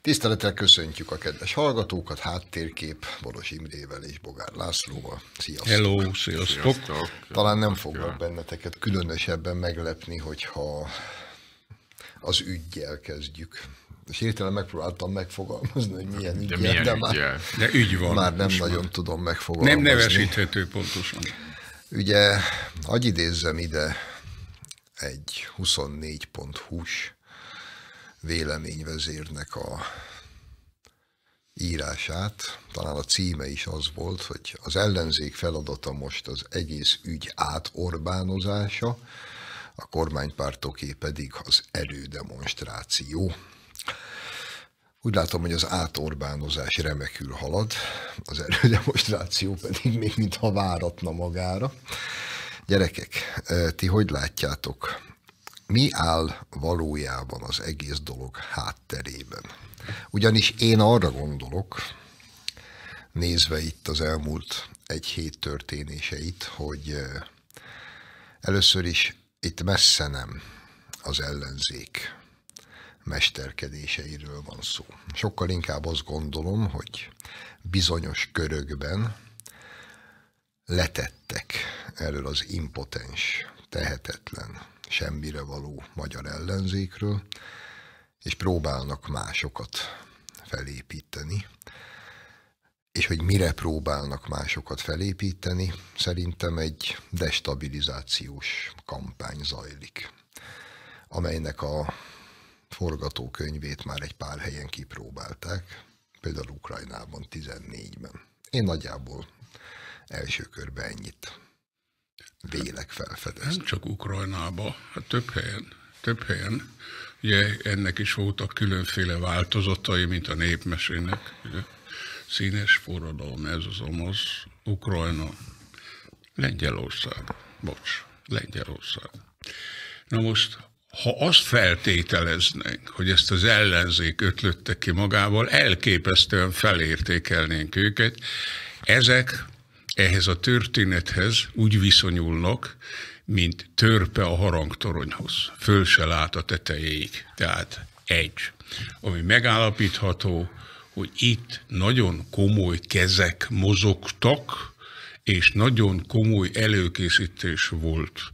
Tisztelettel köszöntjük a kedves hallgatókat, háttérkép Boros Imrével és Bogár Lászlóval. Sziasztok! Hello, sziasztok! Talán nem foglak benneteket különösebben meglepni, hogyha az ügyjel kezdjük. És értelem megpróbáltam megfogalmazni, hogy milyen ügyjel, de, milyen de, már, de ügy van. Már nem nagyon van. tudom megfogalmazni. Nem nevesíthető pontosan. Ugye, hagyj idézzem ide egy 24.hu-s véleményvezérnek a írását, talán a címe is az volt, hogy az ellenzék feladata most az egész ügy átorbánozása, a kormánypártoké pedig az erődemonstráció. Úgy látom, hogy az átorbánozás remekül halad, az erődemonstráció pedig még mintha váratna magára. Gyerekek, eh, ti hogy látjátok? mi áll valójában az egész dolog hátterében. Ugyanis én arra gondolok, nézve itt az elmúlt egy hét történéseit, hogy eh, először is itt messze nem az ellenzék mesterkedéseiről van szó. Sokkal inkább azt gondolom, hogy bizonyos körökben letettek erről az impotens, tehetetlen semmire való magyar ellenzékről, és próbálnak másokat felépíteni. És hogy mire próbálnak másokat felépíteni, szerintem egy destabilizációs kampány zajlik, amelynek a forgatókönyvét már egy pár helyen kipróbálták, például Ukrajnában 14-ben. Én nagyjából első körben ennyit vélek felfedezni? Nem csak Ukrajnába, hát több helyen. Több helyen. Ugye ennek is voltak különféle változatai, mint a népmesének. Ugye? Színes forradalom, ez az omoz, Ukrajna, Lengyelország, bocs, Lengyelország. Na most, ha azt feltételeznénk, hogy ezt az ellenzék ötlötte ki magával, elképesztően felértékelnénk őket. Ezek ehhez a történethez úgy viszonyulnak, mint törpe a harangtoronyhoz. Föl se lát a tetejéig. Tehát egy. Ami megállapítható, hogy itt nagyon komoly kezek mozogtak, és nagyon komoly előkészítés volt.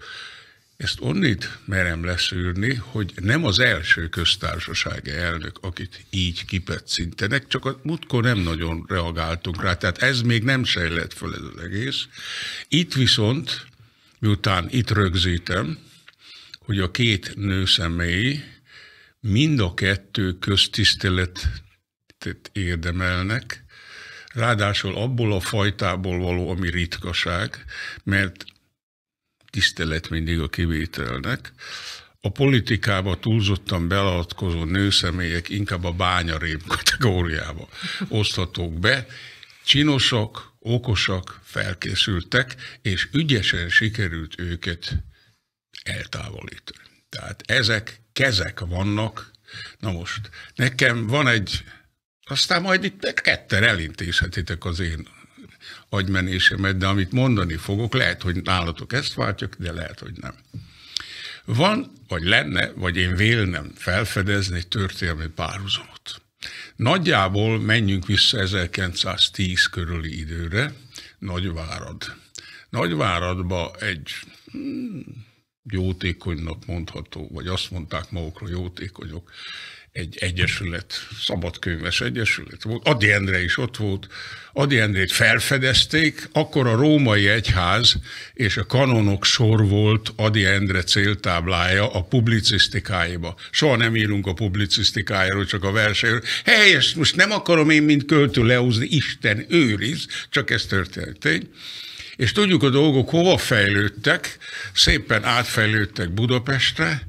Ezt onnit merem leszűrni, hogy nem az első köztársaság elnök, akit így kipetszintenek, csak a múltkor nem nagyon reagáltunk rá, tehát ez még nem sejlett fel ez az egész. Itt viszont, miután itt rögzítem, hogy a két nő személy mind a kettő köztiszteletet érdemelnek, ráadásul abból a fajtából való, ami ritkaság, mert tisztelet mindig a kivételnek. A politikába túlzottan beleadkozó nőszemélyek inkább a bányarém kategóriába oszthatók be. Csinosak, okosak, felkészültek, és ügyesen sikerült őket eltávolítani. Tehát ezek kezek vannak. Na most, nekem van egy, aztán majd itt ketten elintézhetitek az én agymenésemet, de amit mondani fogok, lehet, hogy nálatok ezt váltjuk, de lehet, hogy nem. Van, vagy lenne, vagy én vélnem felfedezni egy történelmi párhuzamot. Nagyjából menjünk vissza 1910 körüli időre, Nagyvárad. Nagyváradba egy hmm, jótékonynak mondható, vagy azt mondták magukra jótékonyok, egy egyesület, szabadkönyves egyesület volt. Adi Endre is ott volt. Adi Endrét felfedezték, akkor a római egyház és a kanonok sor volt Adi Endre céltáblája a publicisztikáiba. Soha nem írunk a publicisztikájáról, csak a versenyről. Helyes, most nem akarom én, mint költő leúzni Isten őriz, csak ez történt. És tudjuk a dolgok hova fejlődtek, szépen átfejlődtek Budapestre,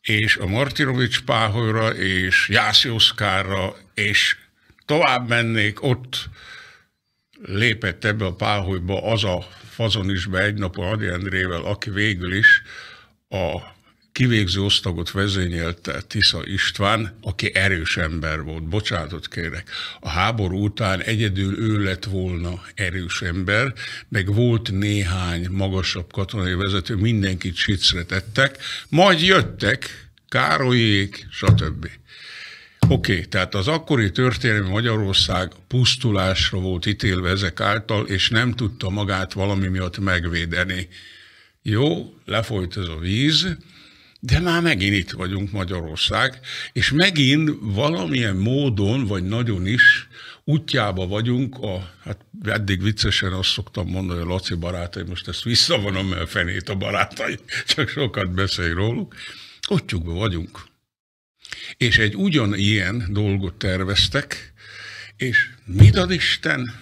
és a Martinovics Páholyra, és Jászi Oszkárra, és tovább mennék, ott lépett ebbe a páholyba az a fazon is be egy napon Adi Endrével, aki végül is a kivégző osztagot vezényelte Tisza István, aki erős ember volt, bocsánatot kérek. A háború után egyedül ő lett volna erős ember, meg volt néhány magasabb katonai vezető, mindenkit sicre tettek, majd jöttek Károlyék, stb. Oké, okay, tehát az akkori történelmi Magyarország pusztulásra volt ítélve ezek által, és nem tudta magát valami miatt megvédeni. Jó, lefolyt ez a víz, de már megint itt vagyunk Magyarország, és megint valamilyen módon, vagy nagyon is útjába vagyunk, a, hát eddig viccesen azt szoktam mondani, hogy a Laci barátai, most ezt visszavonom, mert a fenét a barátai, csak sokat beszél róluk, útjukba vagyunk. És egy ugyanilyen dolgot terveztek, és mit ad Isten,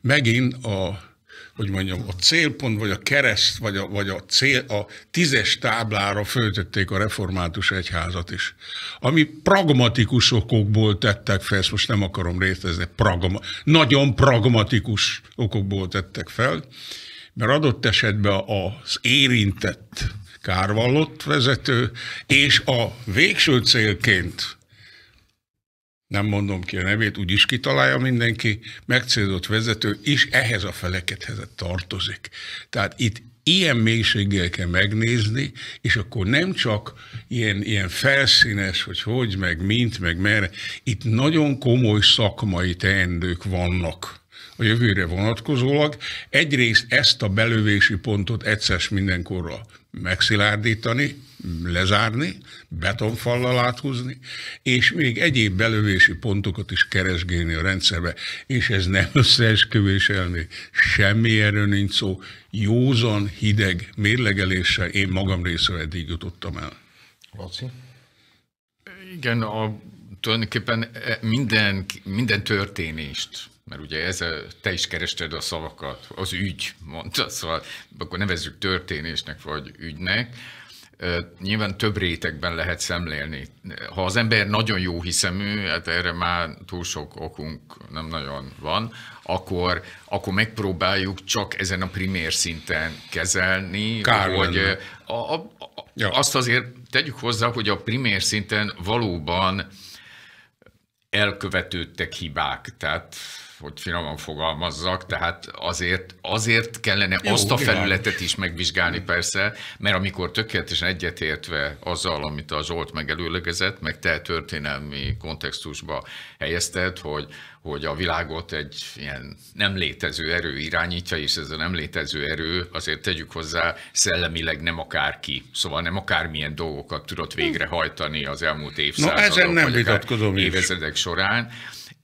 megint a hogy mondjam, a célpont, vagy a kereszt, vagy a, vagy a, cél, a tízes táblára föltették a református egyházat is. Ami pragmatikus okokból tettek fel, ezt most nem akarom részezni, pragma, nagyon pragmatikus okokból tettek fel, mert adott esetben az érintett kárvallott vezető, és a végső célként nem mondom ki a nevét, úgyis kitalálja mindenki, megcélzott vezető, és ehhez a felekethez tartozik. Tehát itt ilyen mélységgel kell megnézni, és akkor nem csak ilyen, ilyen felszínes, hogy hogy, meg mint, meg merre. Itt nagyon komoly szakmai teendők vannak a jövőre vonatkozólag. Egyrészt ezt a belövési pontot egyszer mindenkorra megszilárdítani, lezárni, betonfallal áthúzni, és még egyéb belövési pontokat is keresgélni a rendszerbe, és ez nem összeesküvés elmé, semmi erről nincs szó, józan, hideg mérlegeléssel én magam részre eddig jutottam el. Laci? Igen, a, tulajdonképpen e, minden, minden történést, mert ugye ez a, te is kerested a szavakat, az ügy, mondta, szóval akkor nevezzük történésnek vagy ügynek, nyilván több rétegben lehet szemlélni. Ha az ember nagyon jó hiszemű, hát erre már túl sok okunk nem nagyon van, akkor, akkor megpróbáljuk csak ezen a primér szinten kezelni, Kár hogy a, a, a, ja. azt azért tegyük hozzá, hogy a primér szinten valóban elkövetődtek hibák, tehát hogy finoman fogalmazzak, tehát azért, azért kellene Jó, azt a felületet is megvizsgálni persze, mert amikor tökéletesen egyetértve azzal, amit a Zsolt megelőlegezett, meg te történelmi kontextusba helyezted, hogy, hogy a világot egy ilyen nem létező erő irányítja, és ez a nem létező erő, azért tegyük hozzá, szellemileg nem akárki. Szóval nem akármilyen dolgokat tudott hm. végrehajtani az elmúlt évszázadok, no, ezen nem vagy vitatkozom évezredek is. során.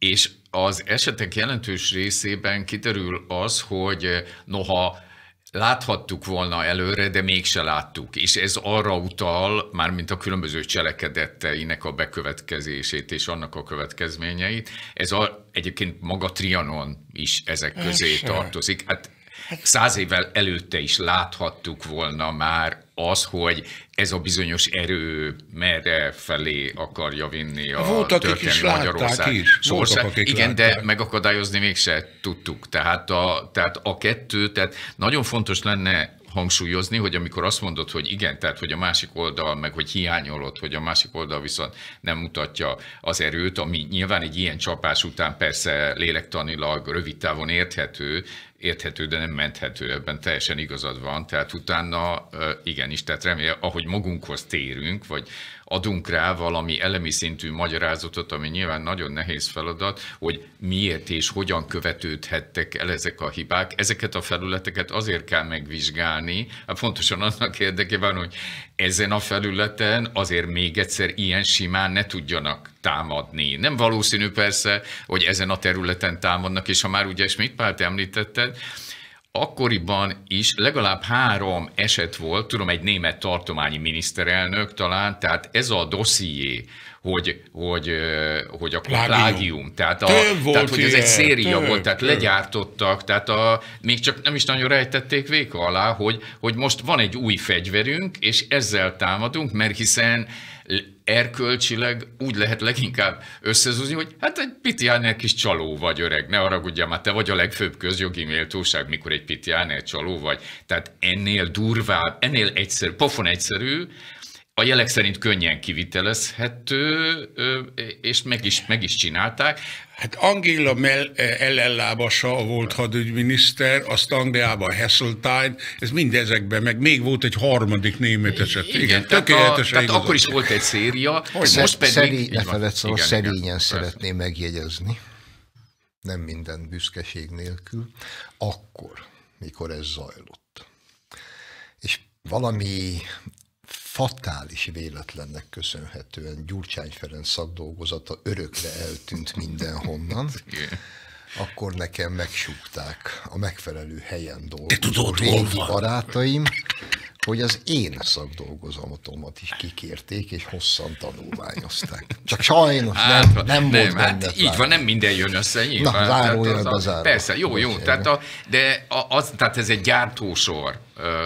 És az esetek jelentős részében kiderül az, hogy eh, noha láthattuk volna előre, de mégse láttuk. És ez arra utal, már mint a különböző cselekedetteinek a bekövetkezését és annak a következményeit. Ez a, egyébként maga Trianon is ezek közé tartozik. Hát száz évvel előtte is láthattuk volna már az, hogy ez a bizonyos erő merre felé akarja vinni a Voltak, történelmi is Magyarország. Is. Voltak, akik Igen, látták. de megakadályozni mégse tudtuk. Tehát a, tehát a kettő, tehát nagyon fontos lenne hangsúlyozni, hogy amikor azt mondod, hogy igen, tehát hogy a másik oldal, meg hogy hiányolod, hogy a másik oldal viszont nem mutatja az erőt, ami nyilván egy ilyen csapás után persze lélektanilag rövid távon érthető, érthető, de nem menthető, ebben teljesen igazad van, tehát utána igenis, tehát remélem, ahogy magunkhoz térünk, vagy adunk rá valami elemi szintű magyarázatot, ami nyilván nagyon nehéz feladat, hogy miért és hogyan követődhettek el ezek a hibák. Ezeket a felületeket azért kell megvizsgálni, hát pontosan annak érdekében, hogy ezen a felületen azért még egyszer ilyen simán ne tudjanak támadni. Nem valószínű persze, hogy ezen a területen támadnak, és ha már ugye Schmidt Pált említetted, akkoriban is legalább három eset volt, tudom, egy német tartományi miniszterelnök talán, tehát ez a dosszié, hogy, hogy, hogy a plágium. plágium. Tehát, a, tehát hogy ez egy széria Több. volt, tehát legyártottak, tehát a, még csak nem is nagyon rejtették véka alá, hogy, hogy most van egy új fegyverünk, és ezzel támadunk, mert hiszen erkölcsileg úgy lehet leginkább összezúzni, hogy hát egy pitiánél kis csaló vagy öreg, ne haragudjál már, te vagy a legfőbb közjogi méltóság, mikor egy pitiánél csaló vagy. Tehát ennél durvább, ennél egyszerű, pofon egyszerű, a jelek szerint könnyen kivitelezhető, és meg is, meg is csinálták. Hát Angéla Mel- ellenlábasa a volt hadügyminiszter, azt Angliában Hesseltine, ez mind ezekben, meg még volt egy harmadik német eset. Igen, igen tehát a, tehát akkor is volt egy széria, Hogy most pedig... Szerény, ne feled, szóval igen, szerényen igen, szeretném persze. megjegyezni, nem minden büszkeség nélkül, akkor, mikor ez zajlott. És valami fatális véletlennek köszönhetően Gyurcsány Ferenc szakdolgozata örökre eltűnt mindenhonnan, akkor nekem megsúgták a megfelelő helyen dolgozó régi barátaim, hogy az én szakdolgozamatomat is kikérték, és hosszan tanulmányozták. Csak sajnos hát, nem, nem, hát, nem volt hát Így van, nem minden jön össze nyilván. Na, az záró. Persze, jó, jó, tehát, a, de az, tehát ez egy gyártósor.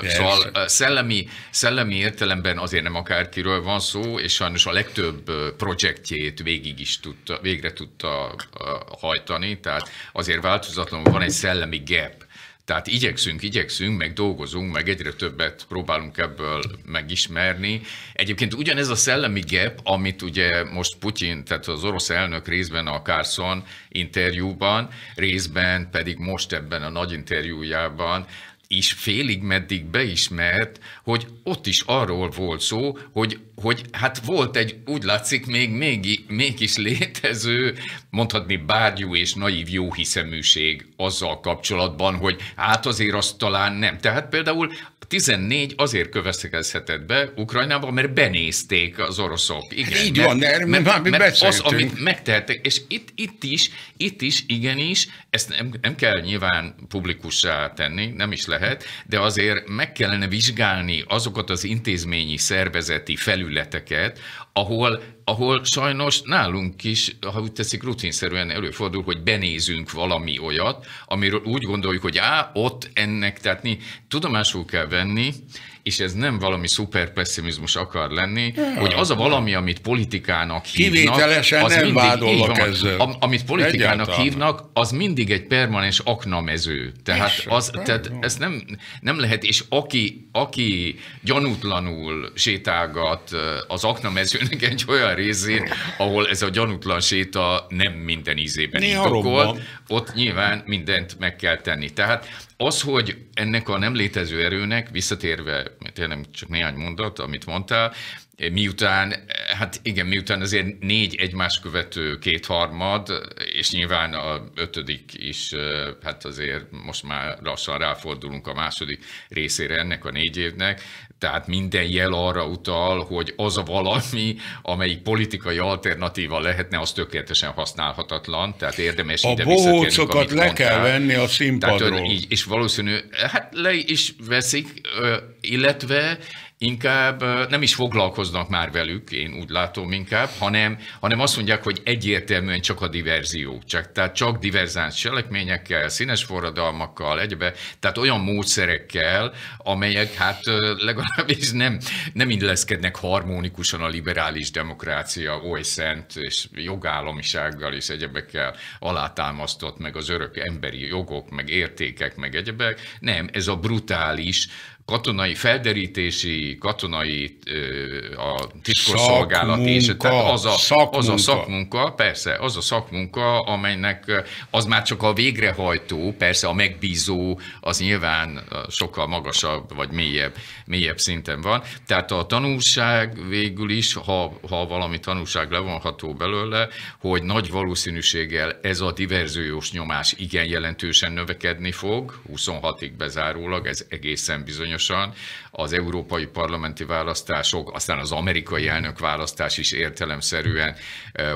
Szóval szellemi, szellemi értelemben azért nem akárkiről van szó, és sajnos a legtöbb projektjét végig is tudta, végre tudta hajtani, tehát azért változatlanul van egy szellemi gap tehát igyekszünk, igyekszünk, meg dolgozunk, meg egyre többet próbálunk ebből megismerni. Egyébként ugyanez a szellemi gap, amit ugye most Putyin, tehát az orosz elnök részben a Carson interjúban, részben pedig most ebben a nagy interjújában is félig meddig beismert, hogy ott is arról volt szó, hogy, hogy hát volt egy, úgy látszik, még, még, mégis létező, mondhatni bárgyú és naív jóhiszeműség azzal kapcsolatban, hogy hát azért azt talán nem. Tehát például 14 azért következhetett be Ukrajnába, mert benézték az oroszok. Igen, hát Így mert, van, mert, mert, mert, mert az, amit megtehettek, és itt, itt is, itt is, igenis, ezt nem, nem kell nyilván publikussá tenni, nem is lehet, de azért meg kellene vizsgálni azokat az intézményi szervezeti felületeket, ahol ahol sajnos nálunk is, ha úgy teszik, rutinszerűen előfordul, hogy benézünk valami olyat, amiről úgy gondoljuk, hogy á, ott ennek, tehát mi tudomásul kell venni, és ez nem valami szuper pessimizmus akar lenni, ja. hogy az a valami, amit politikának hívnak, az nem mindig, így van, ezzel. Am, amit politikának Egyáltalán. hívnak, az mindig egy permanens aknamező. Tehát, az, tehát ez nem, nem lehet, és aki, aki gyanútlanul sétálgat az aknamezőnek egy olyan részén, ahol ez a gyanútlan séta nem minden ízében robban. ott nyilván mindent meg kell tenni. Tehát az, hogy ennek a nem létező erőnek, visszatérve tényleg csak néhány mondat, amit mondtál, miután, hát igen, miután azért négy egymás követő kétharmad, és nyilván a ötödik is, hát azért most már lassan ráfordulunk a második részére ennek a négy évnek, tehát minden jel arra utal, hogy az a valami, amelyik politikai alternatíva lehetne, az tökéletesen használhatatlan, tehát érdemes a ide bohócokat le mondtál. kell venni a színpadról. Tehát, így, és valószínű, hát le is veszik, illetve inkább nem is foglalkoznak már velük, én úgy látom inkább, hanem, hanem azt mondják, hogy egyértelműen csak a diverzió, csak, tehát csak diverzáns cselekményekkel, színes forradalmakkal, egybe, tehát olyan módszerekkel, amelyek hát legalábbis nem, nem illeszkednek harmonikusan a liberális demokrácia oly szent és jogállamisággal és egyebekkel alátámasztott, meg az örök emberi jogok, meg értékek, meg egyebek. Nem, ez a brutális, katonai felderítési, katonai a titkosszolgálati, és tehát az a, szakmunka. az a szakmunka, persze, az a szakmunka, amelynek az már csak a végrehajtó, persze a megbízó, az nyilván sokkal magasabb vagy mélyebb, mélyebb szinten van. Tehát a tanulság végül is, ha, ha valami tanulság levonható belőle, hogy nagy valószínűséggel ez a diverziós nyomás igen jelentősen növekedni fog, 26-ig bezárólag, ez egészen bizonyos bizonyosan az európai parlamenti választások, aztán az amerikai választás is értelemszerűen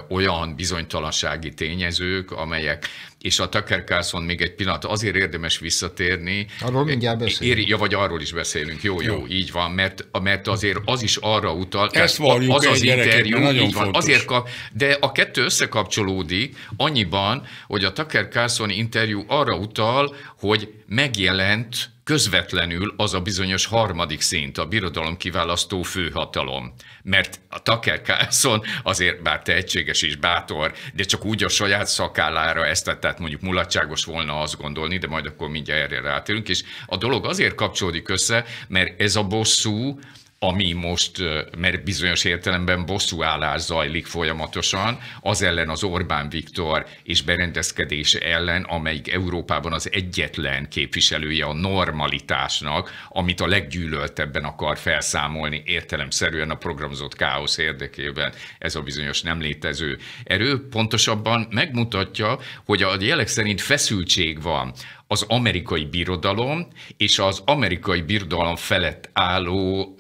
olyan bizonytalansági tényezők, amelyek és a Tucker Carlson még egy pillanat, azért érdemes visszatérni. Arról mindjárt beszélünk. Ér, ja, vagy arról is beszélünk, jó, jó, jó, így van, mert, mert azért az is arra utal, Ezt valljuk az az interjú, nagyon így van, fontos. azért kap, de a kettő összekapcsolódik annyiban, hogy a Tucker Carlson interjú arra utal, hogy megjelent közvetlenül az a bizonyos harmadik szint, a birodalom kiválasztó főhatalom. Mert a Tucker Carlson azért bár tehetséges és bátor, de csak úgy a saját szakállára ezt tett, tehát mondjuk mulatságos volna azt gondolni, de majd akkor mindjárt erre rátérünk, és a dolog azért kapcsolódik össze, mert ez a bosszú, ami most, mert bizonyos értelemben bosszúállás zajlik folyamatosan, az ellen az Orbán Viktor és berendezkedés ellen, amelyik Európában az egyetlen képviselője a normalitásnak, amit a leggyűlöltebben akar felszámolni értelemszerűen a programozott káosz érdekében. Ez a bizonyos nem létező erő pontosabban megmutatja, hogy a jelek szerint feszültség van az amerikai birodalom és az amerikai birodalom felett álló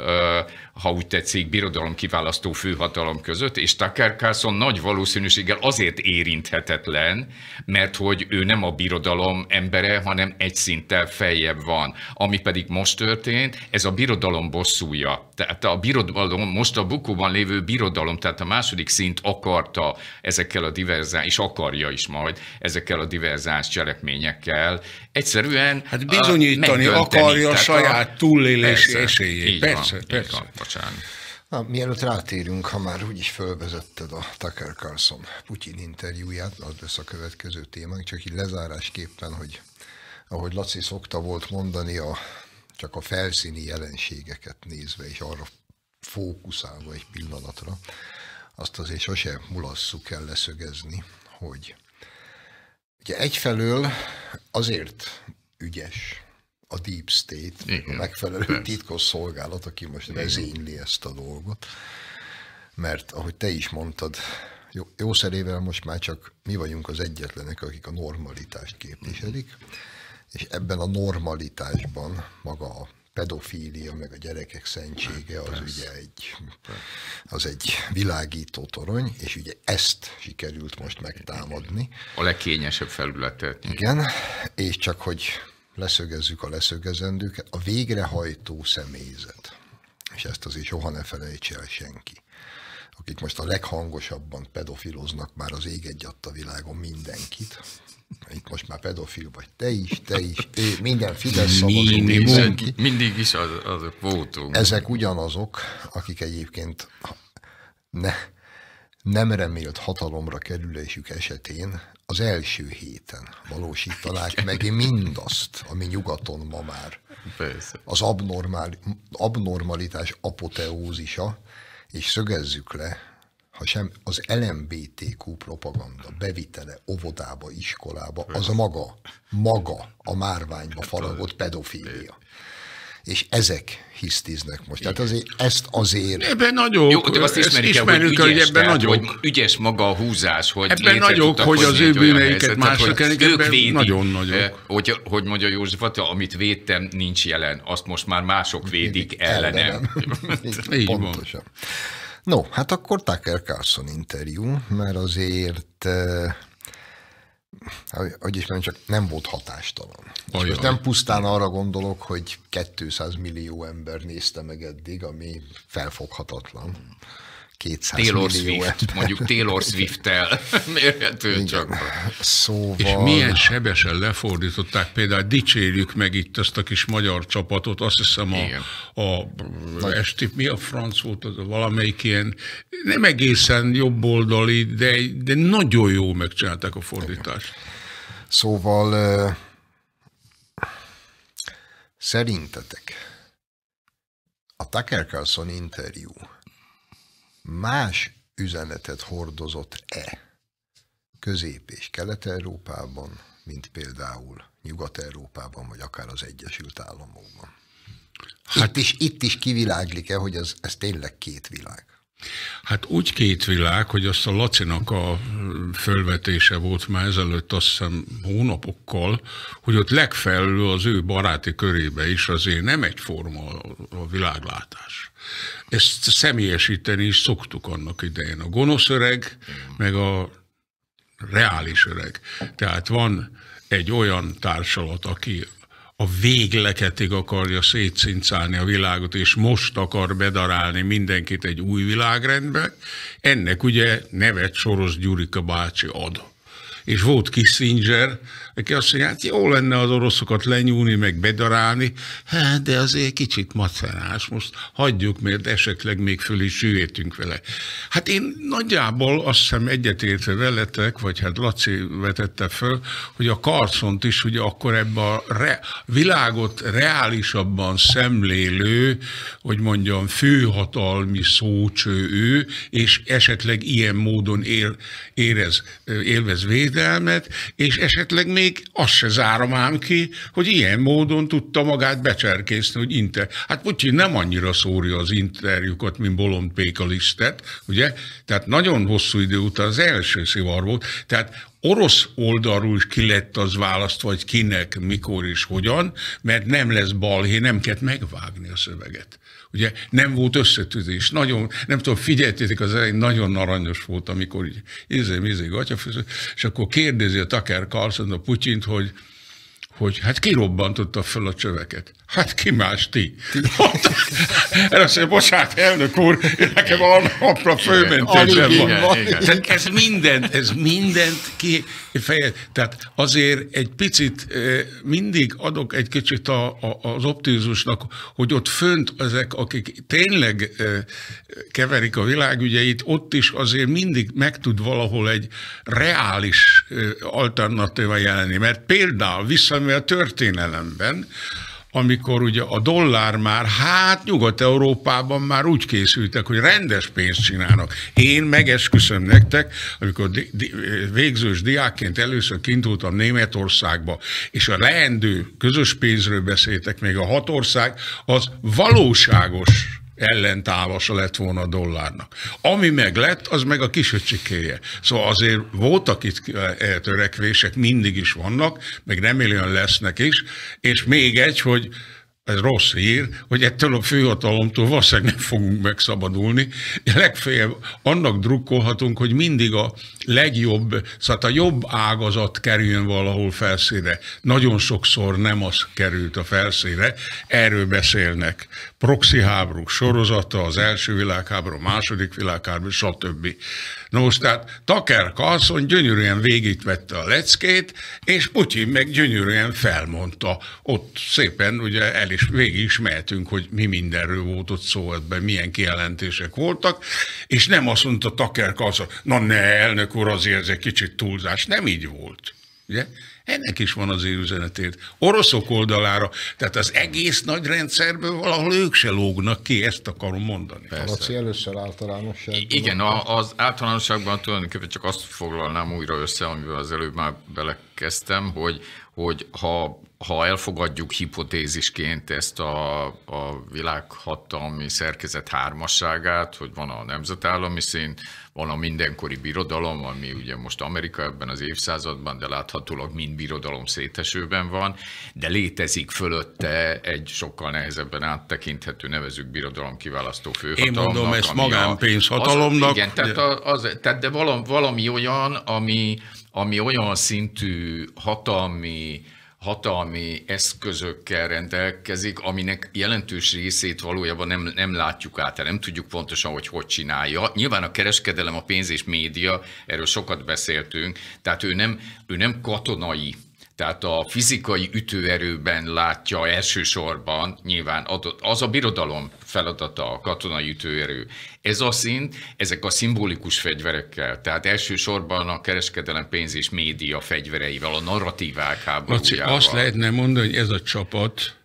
ha úgy tetszik, birodalom kiválasztó főhatalom között, és Tucker Carlson nagy valószínűséggel azért érinthetetlen, mert hogy ő nem a birodalom embere, hanem egy szinttel feljebb van. Ami pedig most történt, ez a birodalom bosszúja. Tehát a birodalom, most a bukóban lévő birodalom, tehát a második szint akarta ezekkel a diverzáns, és akarja is majd ezekkel a diverzáns cselekményekkel egyszerűen Hát bizonyítani akarja a saját túlélési esélyét. Persze, persze. Így van kapcsán. Na, mielőtt rátérünk, ha már úgyis fölvezetted a Tucker Carlson Putyin interjúját, az lesz a következő témánk, csak így lezárásképpen, hogy ahogy Laci szokta volt mondani, a, csak a felszíni jelenségeket nézve és arra fókuszálva egy pillanatra, azt azért sose mulasszuk el leszögezni, hogy ugye egyfelől azért ügyes a Deep State, Igen, a megfelelő persze. titkos szolgálat, aki most vezényli ezt a dolgot. Mert ahogy te is mondtad, jó, jó szerével most már csak mi vagyunk az egyetlenek, akik a normalitást képviselik, és ebben a normalitásban maga a pedofília, meg a gyerekek szentsége, hát az Persze. ugye egy, az egy világító torony, és ugye ezt sikerült most megtámadni. A legkényesebb felületet. Igen, és csak hogy leszögezzük a leszögezendőket, a végrehajtó személyzet, és ezt azért soha ne felejts el senki, akik most a leghangosabban pedofiloznak már az ég egyatt a világon mindenkit, itt most már pedofil vagy te is, te is, ő, minden Fidesz szavazó, mindig, mindenki. Mindig is az, azok voltunk. Ezek ugyanazok, akik egyébként ne, nem remélt hatalomra kerülésük esetén az első héten valósítanák meg mindazt, ami nyugaton ma már az abnormál, abnormalitás apoteózisa, és szögezzük le, ha sem az LMBTQ propaganda bevitele óvodába, iskolába, az a maga, maga a márványba faragott pedofília és ezek hisztiznek most. Igen. Tehát azért, ezt azért... Ebben nagyok. Jó, de azt ismerik el, hogy ügyes, hogy ebben tehát, Hogy ügyes maga a húzás, hogy Ebben létre nagyok, hogy az ő bűneiket mások elég, ők védik, nagyon nagyok. Eh, hogy, hogy mondja József Atya, amit védtem, nincs jelen. Azt most már mások védik Én ellenem. ellenem. Pontosan. No, hát akkor Tucker Carlson interjú, mert azért eh, hogy is mondjam, csak nem volt hatástalan. Ajaj. És most nem pusztán arra gondolok, hogy 200 millió ember nézte meg eddig, ami felfoghatatlan. 200 Taylor millió Swift, ember. mondjuk Taylor Swift-tel mérhető csak. Szóval... És milyen sebesen lefordították, például dicsérjük meg itt ezt a kis magyar csapatot, azt hiszem a, a Nagy... esti, mi a franc volt, az, valamelyik ilyen, nem egészen jobboldali, de, de nagyon jó megcsinálták a fordítást. Igen. Szóval szerintetek a Tucker Carlson interjú más üzenetet hordozott-e Közép- és Kelet-Európában, mint például Nyugat-Európában, vagy akár az Egyesült Államokban. Hát itt is, itt is kiviláglik-e, hogy ez, ez tényleg két világ? Hát úgy két világ, hogy azt a Lacinak a fölvetése volt már ezelőtt azt hiszem hónapokkal, hogy ott legfelül az ő baráti körébe is azért nem egyforma a világlátás. Ezt személyesíteni is szoktuk annak idején. A gonosz öreg, meg a reális öreg. Tehát van egy olyan társalat, aki a végleketig akarja szétszincálni a világot, és most akar bedarálni mindenkit egy új világrendbe, ennek ugye nevet Soros Gyurika bácsi ad. És volt Kissinger, aki azt mondja, hát jó lenne az oroszokat lenyúlni, meg bedarálni, hát, de azért kicsit macerás, most hagyjuk, mert esetleg még föl is süllyedtünk vele. Hát én nagyjából azt hiszem egyetértve veletek, vagy hát Laci vetette föl, hogy a karcont is ugye akkor ebbe a re, világot reálisabban szemlélő, hogy mondjam, főhatalmi szócső ő, és esetleg ilyen módon él, érez, élvez védelmet, és esetleg még még azt se zárom ám ki, hogy ilyen módon tudta magát becserkészni, hogy Inter. Hát Putyin nem annyira szórja az interjúkat, mint Bolond Péka listet, ugye? Tehát nagyon hosszú idő után az első szivar volt. Tehát orosz oldalról is ki lett az választ, vagy kinek, mikor és hogyan, mert nem lesz balhé, nem kell megvágni a szöveget ugye nem volt összetűzés, nagyon, nem tudom, figyeltétek az elején, nagyon aranyos volt, amikor így ízé, ízé, atyafőző, és akkor kérdezi a Tucker Carlson a Putyint, hogy hogy hát robbantotta föl a csöveket. Hát ki más ti? erre azt mondja, bocsánat, elnök úr, nekem napra főmentésem van. Tehát ez mindent, ez mindent kifejez. Tehát azért egy picit mindig adok egy kicsit a, a, az optimizmusnak, hogy ott fönt ezek, akik tényleg keverik a világügyeit, ott is azért mindig meg tud valahol egy reális alternatíva jelenni. Mert például vissza ami a történelemben, amikor ugye a dollár már, hát Nyugat-Európában már úgy készültek, hogy rendes pénzt csinálnak. Én megesküszöm nektek, amikor di- di- végzős diákként először kindultam Németországba, és a leendő közös pénzről beszéltek, még a hat ország, az valóságos ellentávasa lett volna a dollárnak. Ami meg lett, az meg a kisöcsikéje. Szóval azért voltak itt eh, törekvések, mindig is vannak, meg remélően lesznek is, és még egy, hogy ez rossz hír, hogy ettől a főhatalomtól valószínűleg nem fogunk megszabadulni. Legfeljebb annak drukkolhatunk, hogy mindig a legjobb, szóval a jobb ágazat kerüljön valahol felszíre. Nagyon sokszor nem az került a felszíre, erről beszélnek proxy háborúk sorozata, az első világháború, a második világháború, stb. Na most tehát Tucker Carlson gyönyörűen végigvette a leckét, és Putyin meg gyönyörűen felmondta. Ott szépen ugye el is végig is mehetünk, hogy mi mindenről volt ott szó, ebben milyen kijelentések voltak, és nem azt mondta Tucker Carlson, na ne, elnök úr, azért ez egy kicsit túlzás. Nem így volt. Ugye? Ennek is van az üzenetét. Oroszok oldalára, tehát az egész nagy rendszerből valahol ők se lógnak ki, ezt akarom mondani. Persze. Laci először általánosságban. Igen, a, az általánosságban tulajdonképpen csak azt foglalnám újra össze, amivel az előbb már belekezdtem, hogy, hogy ha ha elfogadjuk hipotézisként ezt a, a világhatalmi szerkezet hármasságát, hogy van a nemzetállami szint, van a mindenkori birodalom, ami ugye most Amerika ebben az évszázadban, de láthatólag mind birodalom szétesőben van, de létezik fölötte egy sokkal nehezebben áttekinthető nevezük birodalom kiválasztó főhatalomnak. Én mondom ezt magánpénzhatalomnak. igen, tehát, az, tehát de valami, valami olyan, ami, ami olyan szintű hatalmi hatalmi eszközökkel rendelkezik, aminek jelentős részét valójában nem, nem látjuk át, nem tudjuk pontosan, hogy hogy csinálja. Nyilván a kereskedelem, a pénz és média, erről sokat beszéltünk, tehát ő nem, ő nem katonai tehát a fizikai ütőerőben látja elsősorban nyilván adott, az a birodalom feladata a katonai ütőerő. Ez a szint, ezek a szimbolikus fegyverekkel, tehát elsősorban a kereskedelem pénz és média fegyvereivel, a narratívák háborújával. Laci, azt lehetne mondani, hogy ez a csapat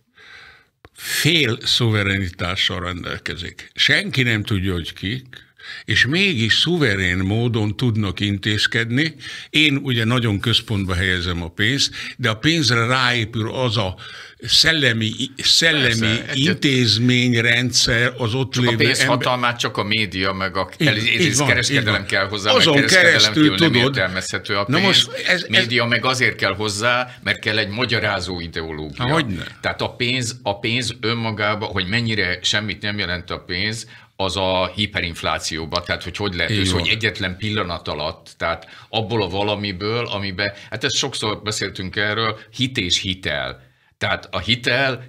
fél szuverenitással rendelkezik. Senki nem tudja, hogy kik, és mégis szuverén módon tudnak intézkedni. Én ugye nagyon központba helyezem a pénzt, de a pénzre ráépül az a szellemi, szellemi Persze, intézményrendszer az ott csak lévő... A pénzhatalmát ember... csak a média, meg a így, el, így, így van, kereskedelem kell hozzá, Azon meg keresztül tudod, nem értelmezhető a pénz. Na most ez, média meg azért kell hozzá, mert kell egy magyarázó ideológia. Hogyne. Tehát a pénz, a pénz önmagában, hogy mennyire semmit nem jelent a pénz, az a hiperinflációba, tehát hogy hogy lehet hogy egyetlen pillanat alatt, tehát abból a valamiből, amiben, hát ezt sokszor beszéltünk erről, hit és hitel. Tehát a hitel,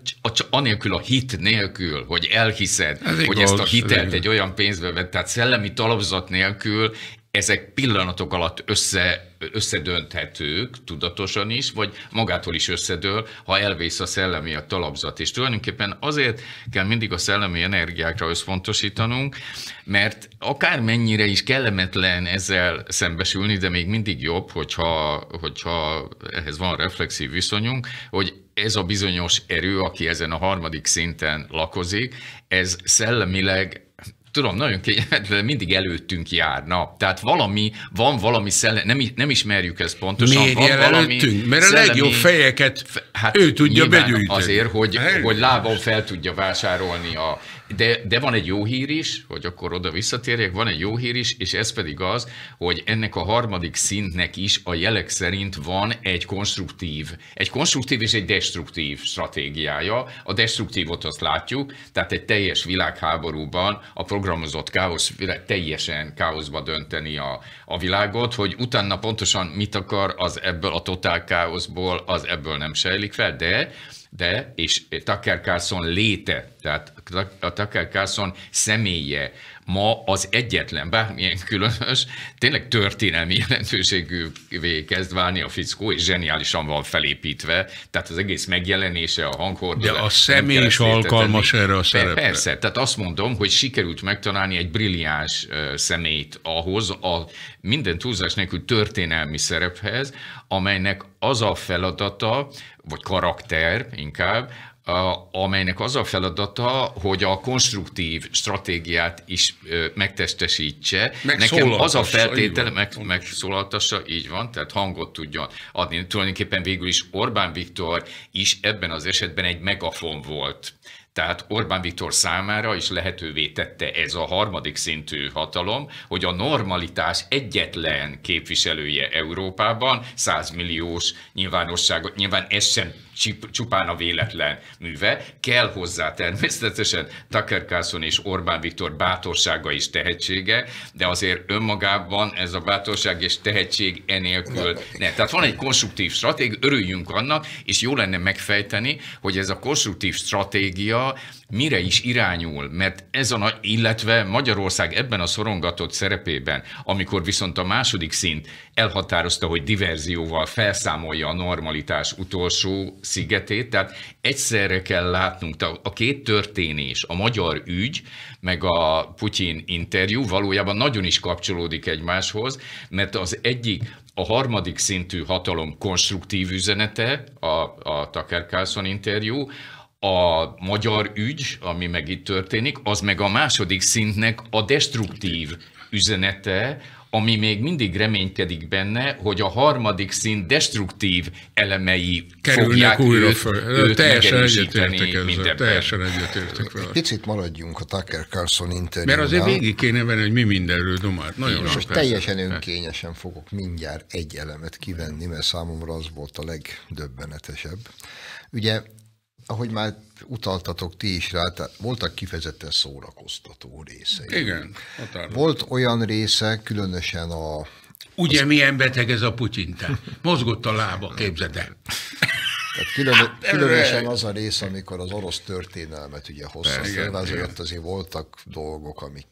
anélkül a hit nélkül, hogy elhiszed, ez hogy igaz, ezt a hitelt ez egy olyan pénzbe vett, tehát szellemi talapzat nélkül ezek pillanatok alatt össze, összedönthetők tudatosan is, vagy magától is összedől, ha elvész a szellemi a talapzat. És tulajdonképpen azért kell mindig a szellemi energiákra összfontosítanunk, mert akármennyire is kellemetlen ezzel szembesülni, de még mindig jobb, hogyha, hogyha ehhez van reflexív viszonyunk, hogy ez a bizonyos erő, aki ezen a harmadik szinten lakozik, ez szellemileg tudom, nagyon kényelmetlen, hát mindig előttünk járna. Tehát valami, van valami szellem, nem, nem ismerjük ezt pontosan. Miért van valami előttünk? Mert a legjobb fejeket fe, hát ő tudja begyűjteni. Azért, hogy, hogy lábon fel tudja vásárolni a, de, de van egy jó hír is, hogy akkor oda visszatérjek, van egy jó hír is, és ez pedig az, hogy ennek a harmadik szintnek is a jelek szerint van egy konstruktív, egy konstruktív és egy destruktív stratégiája. A destruktívot azt látjuk, tehát egy teljes világháborúban a programozott káosz teljesen káoszba dönteni a, a világot, hogy utána pontosan mit akar az ebből a totál káoszból, az ebből nem sejlik fel, de de, és Tucker Carlson léte, tehát a Tucker Carlson személye ma az egyetlen, bármilyen különös, tényleg történelmi jelentőségű kezd válni a fickó, és zseniálisan van felépítve, tehát az egész megjelenése, a hanghordó. De a személy is alkalmas tenni. erre a szerepre. Persze, tehát azt mondom, hogy sikerült megtalálni egy brilliáns személyt ahhoz, a minden túlzás nélkül történelmi szerephez, amelynek az a feladata, vagy karakter inkább, amelynek az a feladata, hogy a konstruktív stratégiát is megtestesítse. Nekem az a feltétele, meg, megszólaltassa, így van, tehát hangot tudjon adni. Tulajdonképpen végül is Orbán Viktor is ebben az esetben egy megafon volt. Tehát Orbán Viktor számára is lehetővé tette ez a harmadik szintű hatalom, hogy a normalitás egyetlen képviselője Európában, 100 milliós nyilvánosságot, nyilván ez sem csupán a véletlen műve. Kell hozzá természetesen Tucker Carlson és Orbán Viktor bátorsága és tehetsége, de azért önmagában ez a bátorság és tehetség enélkül ne. Tehát van egy konstruktív stratégia, örüljünk annak, és jó lenne megfejteni, hogy ez a konstruktív stratégia mire is irányul, mert ez a nagy, illetve Magyarország ebben a szorongatott szerepében, amikor viszont a második szint elhatározta, hogy diverzióval felszámolja a normalitás utolsó szigetét, tehát egyszerre kell látnunk, a két történés, a magyar ügy, meg a Putyin interjú valójában nagyon is kapcsolódik egymáshoz, mert az egyik a harmadik szintű hatalom konstruktív üzenete, a, a Tucker Carlson interjú, a magyar ügy, ami meg itt történik, az meg a második szintnek a destruktív üzenete, ami még mindig reménykedik benne, hogy a harmadik szint destruktív elemei Kerülnek újra föl. teljesen egyetértek ezzel. Teljesen egyetértek vele. Picit maradjunk a Tucker Carlson interjúnál. Mert azért végig kéne venni, hogy mi mindenről domált. Nagyon Én most teljesen önkényesen fogok mindjárt egy elemet kivenni, mert számomra az volt a legdöbbenetesebb. Ugye ahogy már utaltatok ti is rá, tehát voltak kifejezetten szórakoztató részei. Igen, határozott. Volt olyan része, különösen a... Ugye az... milyen beteg ez a Putyintán? Mozgott a lába, képzeld Tehát külön, hát, különösen az a rész, amikor az orosz történelmet ugye hosszan azért azért voltak dolgok, amik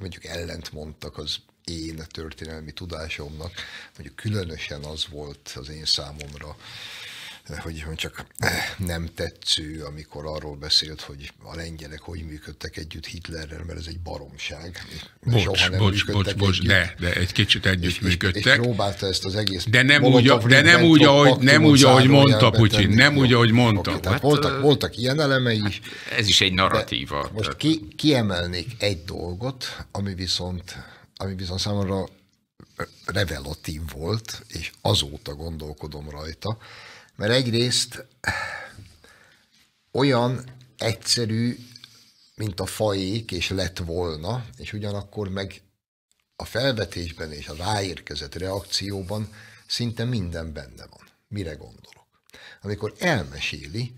mondjuk ellent mondtak az én történelmi tudásomnak, mondjuk különösen az volt az én számomra hogy csak eh, nem tetsző, amikor arról beszélt, hogy a lengyelek hogy működtek együtt Hitlerrel, mert ez egy baromság. Bocs, Soha nem bocs, bocs, bocs, de, de egy kicsit együtt és, működtek. És, próbálta ezt az egész de nem úgy, de nem úgy, ahogy, nem úgy, ahogy mondta Putyin, nem úgy, ahogy mondta. Okay, hát, voltak, voltak ilyen elemei. Hát ez is egy narratíva. Most ki, kiemelnék egy dolgot, ami viszont, ami viszont számomra revelatív volt, és azóta gondolkodom rajta, mert egyrészt olyan egyszerű, mint a faék, és lett volna, és ugyanakkor meg a felvetésben és a ráérkezett reakcióban szinte minden benne van. Mire gondolok? Amikor elmeséli,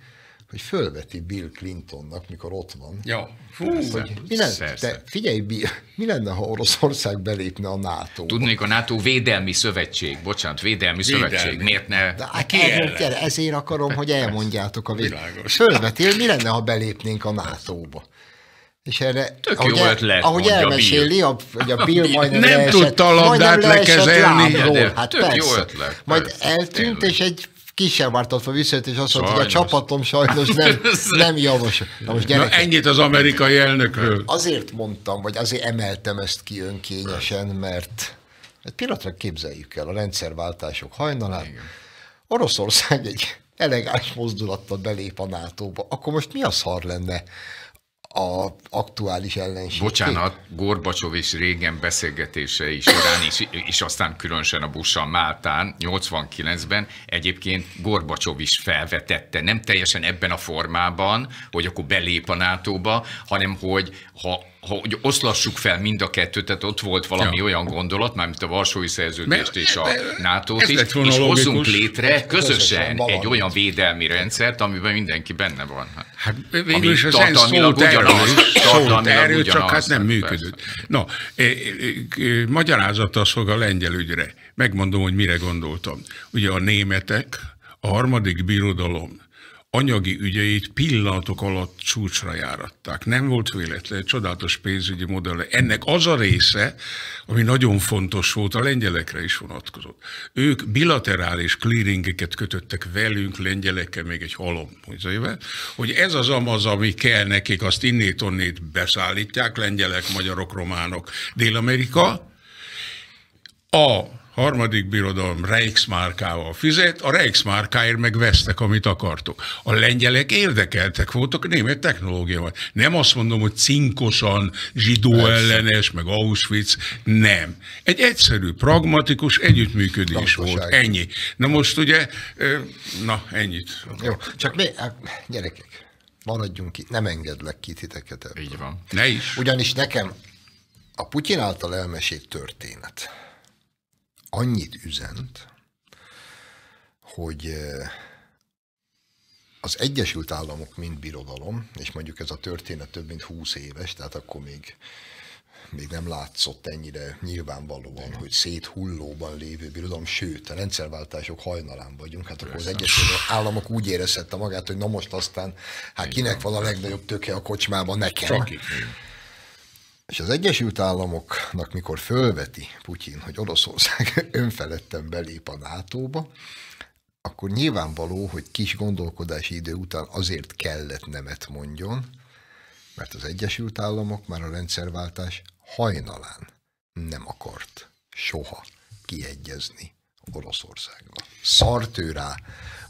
hogy fölveti Bill Clintonnak, mikor ott van. Ja. fú, ezt, hogy mi lenne, te, figyelj, Bill, mi lenne, ha Oroszország belépne a NATO? Tudnék, a NATO védelmi szövetség, bocsánat, védelmi, védelmi. szövetség, miért ne? De, hát ezért, hát ezért akarom, hogy elmondjátok a védelmet. Fölvetél, mi lenne, ha belépnénk a NATO-ba? És erre, Tök ahogy, jó ötlet, ahogy elmeséli, a, hogy a Bill majdnem Nem leesett, tudta a labdát lekezelni. hát Tök persze. jó ötlet. Majd persze, eltűnt, tényleg. és egy kisebb sem vártatva visszajött, és azt mondta, hogy a csapatom sajnos nem, nem javas. Na, most Na ennyit az amerikai elnökről. Azért mondtam, vagy azért emeltem ezt ki önkényesen, mert egy hát pillanatra képzeljük el a rendszerváltások hajnalán. Oroszország egy elegáns mozdulattal belép a NATO-ba, akkor most mi a szar lenne, a aktuális ellenség. Bocsánat, Gorbacsov és régen beszélgetései során, és, és aztán különösen a Bussal Máltán 89-ben egyébként Gorbacsov is felvetette, nem teljesen ebben a formában, hogy akkor belép a nato hanem hogy ha hogy oszlassuk fel mind a kettőt, tehát ott volt valami ja. olyan gondolat, mármint a Varsói Szerződést és a nato is, és hozzunk létre közösen egy olyan védelmi rendszert, amiben mindenki benne van. Hát végül is az ENSZ szólt erről, szólt erről, csak hát nem működött. No, az fog a lengyel ügyre. Megmondom, hogy mire gondoltam. Ugye a németek, a harmadik birodalom, anyagi ügyeit pillanatok alatt csúcsra járatták. Nem volt véletlen, csodálatos pénzügyi modell. Ennek az a része, ami nagyon fontos volt, a lengyelekre is vonatkozott. Ők bilaterális clearingeket kötöttek velünk, lengyelekkel, még egy halom, hogy ez az amaz, ami kell nekik, azt innét-onnét beszállítják, lengyelek, magyarok, románok, Dél-Amerika. A harmadik birodalom Reichsmarkával fizet, a Reichsmarkáért meg vesztek, amit akartok. A lengyelek érdekeltek voltak a német technológiával. Nem azt mondom, hogy cinkosan zsidó ellenes, meg Auschwitz, nem. Egy egyszerű, pragmatikus együttműködés Tantoság. volt. Ennyi. Na most ugye, na ennyit. Jó, csak mi, hát, gyerekek, maradjunk ki, nem engedlek ki titeket ebből. Így van. Ne is. Ugyanis nekem a Putyin által elmesélt történet, annyit üzent, hogy eh, az Egyesült Államok mint birodalom, és mondjuk ez a történet több mint 20 éves, tehát akkor még, még nem látszott ennyire nyilvánvalóan, hogy széthullóban lévő birodalom, sőt, a rendszerváltások hajnalán vagyunk, hát akkor az Egyesült Államok úgy érezhette magát, hogy na most aztán, hát kinek van a legnagyobb töke a kocsmában, nekem. Csakik. És az Egyesült Államoknak, mikor fölveti Putyin, hogy Oroszország önfeledten belép a NATO-ba, akkor nyilvánvaló, hogy kis gondolkodási idő után azért kellett nemet mondjon, mert az Egyesült Államok már a rendszerváltás hajnalán nem akart soha kiegyezni Oroszországba. Szart ő rá,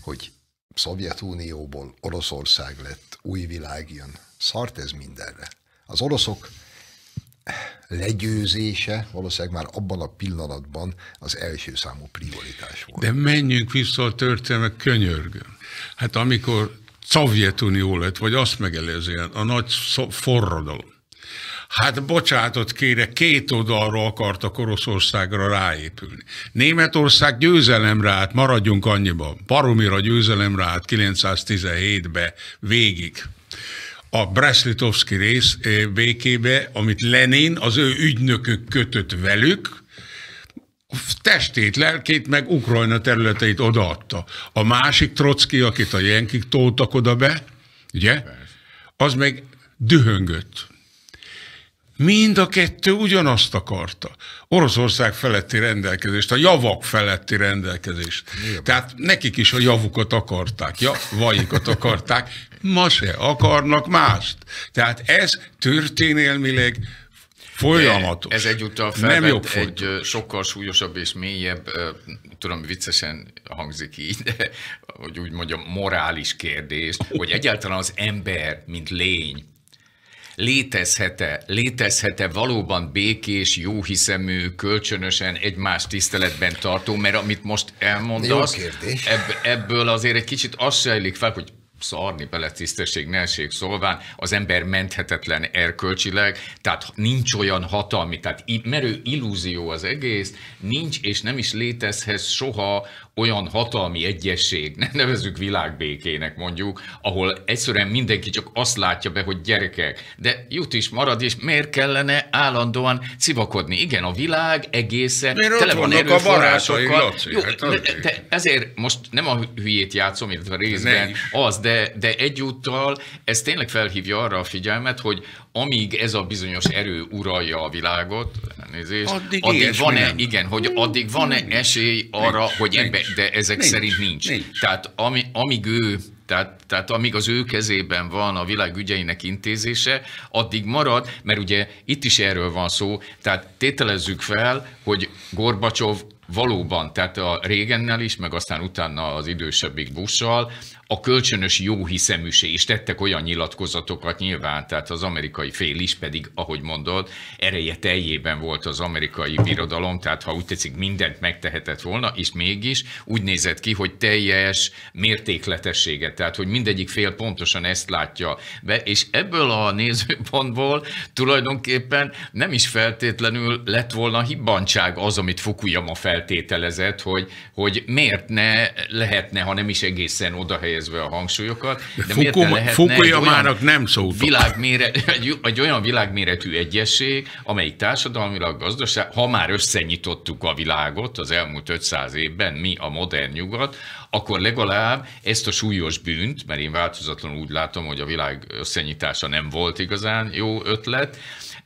hogy Szovjetunióból Oroszország lett, új világ jön. Szart ez mindenre. Az oroszok legyőzése valószínűleg már abban a pillanatban az első számú prioritás volt. De menjünk vissza a történelme könyörgön. Hát amikor Szovjetunió lett, vagy azt megelőzően, a nagy forradalom. Hát bocsátott kére, két oldalra akartak Oroszországra ráépülni. Németország győzelemre állt, maradjunk annyiban, baromira győzelemre állt 917-be végig a Breslitovski rész eh, békébe, amit Lenin, az ő ügynökök kötött velük, testét, lelkét, meg Ukrajna területeit odaadta. A másik Trocki, akit a jenkik toltak oda be, ugye, az meg dühöngött. Mind a kettő ugyanazt akarta. Oroszország feletti rendelkezést, a javak feletti rendelkezést. Nyilván. Tehát nekik is a javukat akarták, ja, vajikat akarták, ma se akarnak mást. Tehát ez történelmileg Folyamatos. De ez egyúttal felvet nem jobb egy sokkal súlyosabb és mélyebb, tudom, viccesen hangzik így, de hogy úgy mondjam, morális kérdés, hogy egyáltalán az ember, mint lény, létezhet-e, létezhet-e valóban békés, jóhiszemű, kölcsönösen egymás tiszteletben tartó, mert amit most elmondasz, Jó kérdés. Ebb, ebből azért egy kicsit azt sejlik fel, hogy szarni bele tisztesség, nelség szolván, az ember menthetetlen erkölcsileg, tehát nincs olyan hatalmi, tehát merő illúzió az egész, nincs és nem is létezhez soha olyan hatalmi egyesség, ne nevezzük világbékének mondjuk, ahol egyszerűen mindenki csak azt látja be, hogy gyerekek, de jut is marad, és miért kellene állandóan civakodni? Igen, a világ egészen miért tele van A Laci, Jó, hát de ezért most nem a hülyét játszom, illetve részben az, de, de egyúttal ez tényleg felhívja arra a figyelmet, hogy amíg ez a bizonyos erő uralja a világot, elnézést, addig, addig van-e, igen, hogy addig van-e esély arra, nincs, hogy ebbe, de ezek nincs, szerint nincs. nincs. Tehát ami, amíg ő tehát, tehát amíg az ő kezében van a világ ügyeinek intézése, addig marad, mert ugye itt is erről van szó, tehát tételezzük fel, hogy Gorbacsov valóban, tehát a Régennel is, meg aztán utána az idősebbik busszal, a kölcsönös jó hiszeműség, és tettek olyan nyilatkozatokat nyilván, tehát az amerikai fél is pedig, ahogy mondod, ereje teljében volt az amerikai birodalom, tehát ha úgy tetszik, mindent megtehetett volna, és mégis úgy nézett ki, hogy teljes mértékletességet, tehát hogy mindegyik fél pontosan ezt látja be, és ebből a nézőpontból tulajdonképpen nem is feltétlenül lett volna hibbantság az, amit Fukuyama feltételezett, hogy, hogy miért ne lehetne, ha nem is egészen oda helyezve a hangsúlyokat. De Fukuma, Fukuyamának nem szóltak. Világméret, egy, egy olyan világméretű egyesség, amelyik társadalmilag gazdaság, ha már összenyitottuk a világot az elmúlt 500 évben, mi a modern nyugat, akkor legalább ezt a súlyos bűnt, mert én változatlanul úgy látom, hogy a világ összenyitása nem volt igazán jó ötlet,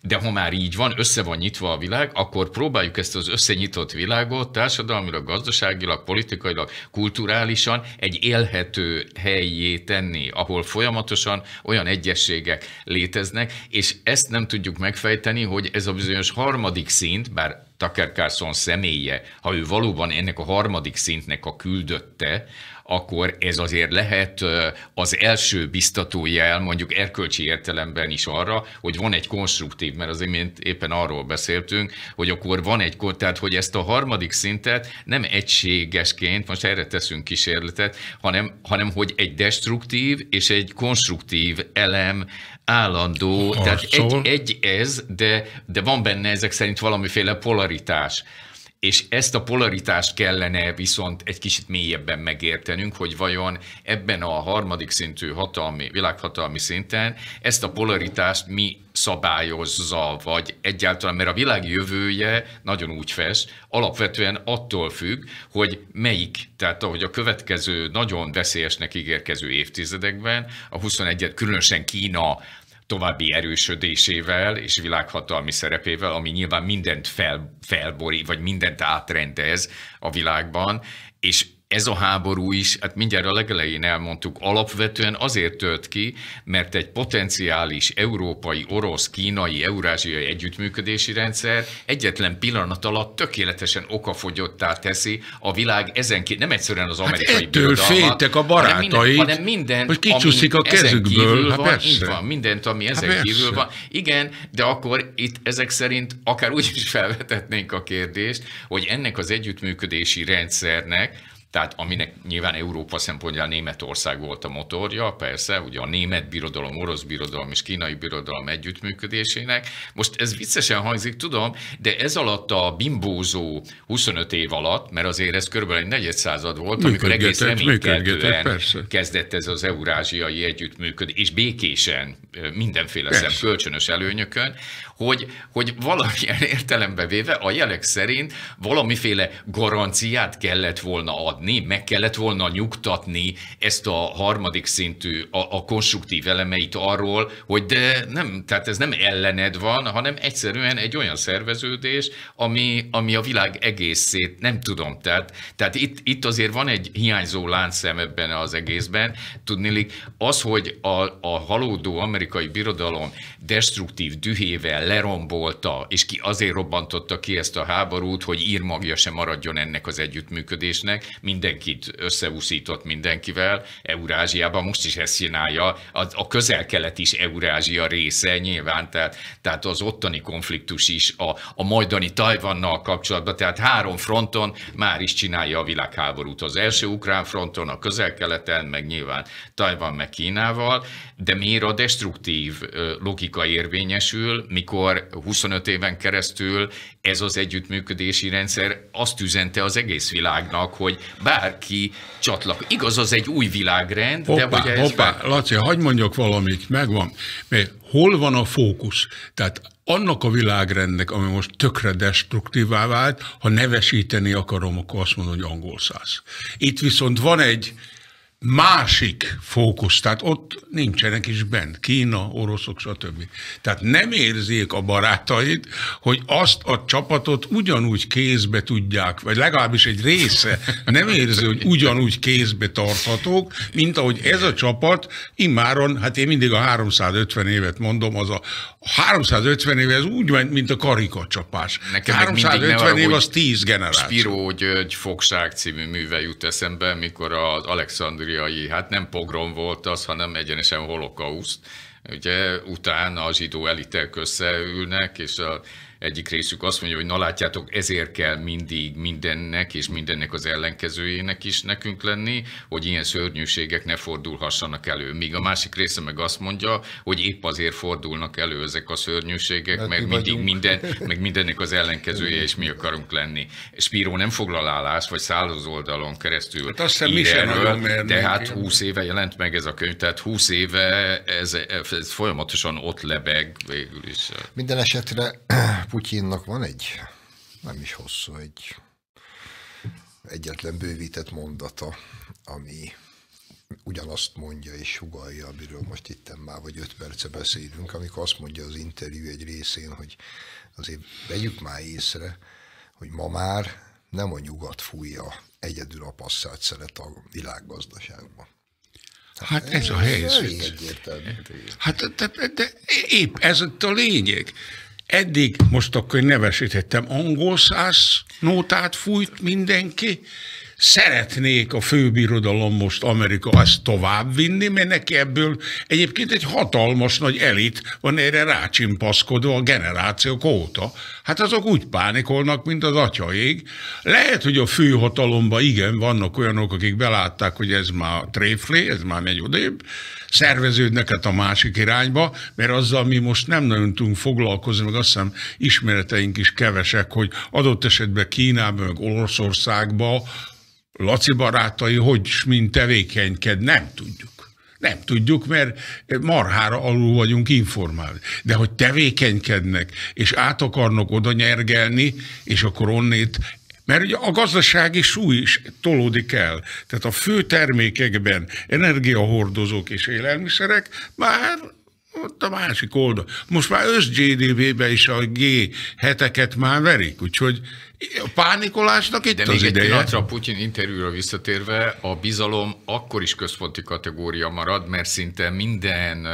de ha már így van, össze van nyitva a világ, akkor próbáljuk ezt az összenyitott világot társadalmilag, gazdaságilag, politikailag, kulturálisan egy élhető helyé tenni, ahol folyamatosan olyan egyességek léteznek, és ezt nem tudjuk megfejteni, hogy ez a bizonyos harmadik szint, bár Tucker Carlson személye, ha ő valóban ennek a harmadik szintnek a küldötte, akkor ez azért lehet az első biztató jel, mondjuk erkölcsi értelemben is arra, hogy van egy konstruktív, mert az imént éppen arról beszéltünk, hogy akkor van egy, tehát hogy ezt a harmadik szintet nem egységesként, most erre teszünk kísérletet, hanem, hanem hogy egy destruktív és egy konstruktív elem állandó, Arcol. tehát egy, egy ez, de, de van benne ezek szerint valamiféle polaritás. És ezt a polaritást kellene viszont egy kicsit mélyebben megértenünk, hogy vajon ebben a harmadik szintű hatalmi, világhatalmi szinten ezt a polaritást mi szabályozza, vagy egyáltalán, mert a világ jövője nagyon úgy fest, alapvetően attól függ, hogy melyik, tehát ahogy a következő nagyon veszélyesnek ígérkező évtizedekben, a 21 különösen Kína további erősödésével és világhatalmi szerepével, ami nyilván mindent fel, felbori, vagy mindent átrendez a világban, és ez a háború is, hát mindjárt a legelején elmondtuk, alapvetően azért tölt ki, mert egy potenciális európai, orosz, kínai, eurázsiai együttműködési rendszer egyetlen pillanat alatt tökéletesen okafogyottá teszi a világ ezen két nem egyszerűen az hát amerikai hát ettől féltek a barátai, hanem, minden, hanem mindent, hogy kicsúszik a kezükből. ha hát van, persze. így van, mindent, ami hát ezen hát kívül persze. van. Igen, de akkor itt ezek szerint akár úgy is felvetetnénk a kérdést, hogy ennek az együttműködési rendszernek tehát aminek nyilván Európa szempontjából Németország volt a motorja, persze, ugye a német birodalom, orosz birodalom és kínai birodalom együttműködésének. Most ez viccesen hangzik, tudom, de ez alatt a bimbózó 25 év alatt, mert azért ez körülbelül egy negyed század volt, amikor egész reménykedően kezdett ez az eurázsiai együttműködés, és békésen, mindenféle persze. szem kölcsönös előnyökön, hogy, hogy valamilyen értelembe véve a jelek szerint valamiféle garanciát kellett volna adni, meg kellett volna nyugtatni ezt a harmadik szintű, a, a konstruktív elemeit arról, hogy de nem, tehát ez nem ellened van, hanem egyszerűen egy olyan szerveződés, ami, ami a világ egészét, nem tudom, tehát, tehát itt, itt azért van egy hiányzó láncszem ebben az egészben, tudnélik, az, hogy a, a halódó amerikai birodalom destruktív dühével lerombolta, és ki azért robbantotta ki ezt a háborút, hogy írmagja sem maradjon ennek az együttműködésnek, mindenkit összeúszított mindenkivel, Eurázsiában most is ezt csinálja, a, a közel-kelet is Eurázsia része nyilván, tehát, tehát az ottani konfliktus is a, a majdani Tajvannal kapcsolatban, tehát három fronton már is csinálja a világháborút. Az első ukrán fronton, a közel-keleten, meg nyilván Tajvan, meg Kínával, de miért a destruktív logika érvényesül, mikor akkor 25 éven keresztül ez az együttműködési rendszer azt üzente az egész világnak, hogy bárki csatlak. Igaz, az egy új világrend, hoppá, de hogy ez... Hoppá, Laci, hagyd mondjak valamit, megvan. Mert hol van a fókusz? Tehát annak a világrendnek, ami most tökre destruktívá vált, ha nevesíteni akarom, akkor azt mondom, hogy angol száz. Itt viszont van egy másik fókusz, tehát ott nincsenek is bent, Kína, oroszok, stb. Tehát nem érzik a barátaid, hogy azt a csapatot ugyanúgy kézbe tudják, vagy legalábbis egy része nem érzi, hogy ugyanúgy kézbe tarthatók, mint ahogy ez a csapat immáron, hát én mindig a 350 évet mondom, az a 350 éve ez úgy ment, mint a karikacsapás. Nekem 350 év az 10 generáció. Spiró György Fogság című műve jut eszembe, mikor az Alexander szíriai, hát nem pogrom volt az, hanem egyenesen holokauszt. Ugye utána a zsidó elitek összeülnek, és a egyik részük azt mondja, hogy na látjátok, ezért kell mindig mindennek és mindennek az ellenkezőjének is nekünk lenni, hogy ilyen szörnyűségek ne fordulhassanak elő. Míg a másik része meg azt mondja, hogy épp azért fordulnak elő ezek a szörnyűségek, Mert meg mindig minden, meg mindennek az ellenkezője, és mi akarunk lenni. Spíró nem foglal állást, vagy szállóz oldalon keresztül hát azt ír mi erről, de hát 20 éve jelent meg ez a könyv, tehát 20 éve ez, ez folyamatosan ott lebeg végül is. Minden esetre Putyinnak van egy, nem is hosszú, egy egyetlen bővített mondata, ami ugyanazt mondja és sugalja, amiről most itt már vagy öt perce beszélünk, amikor azt mondja az interjú egy részén, hogy azért vegyük már észre, hogy ma már nem a nyugat fújja egyedül a passzát szeret a világgazdaságban. Hát ez, ez a helyzet. Hát de, de épp ez a lényeg. Eddig, most akkor nevesítettem, angol száz nótát fújt mindenki, szeretnék a főbirodalom most Amerika ezt továbbvinni, mert neki ebből egyébként egy hatalmas nagy elit van erre rácsimpaszkodva a generációk óta. Hát azok úgy pánikolnak, mint az atyaig. Lehet, hogy a főhatalomban igen, vannak olyanok, akik belátták, hogy ez már tréflé, ez már megy odébb, szerveződnek hát a másik irányba, mert azzal mi most nem nagyon tudunk foglalkozni, meg azt hiszem ismereteink is kevesek, hogy adott esetben Kínában, meg Olaszországban Laci barátai hogy is, mint tevékenyked, nem tudjuk. Nem tudjuk, mert marhára alul vagyunk informálni. De hogy tevékenykednek, és át akarnak oda nyergelni, és akkor onnét mert ugye a gazdasági súly is tolódik el. Tehát a fő termékekben energiahordozók és élelmiszerek már ott a másik oldal. Most már össz gdv be is a g heteket már verik, úgyhogy a pánikolásnak itt De az még ideje. egy pillanatra Putyin interjúra visszatérve, a bizalom akkor is központi kategória marad, mert szinte minden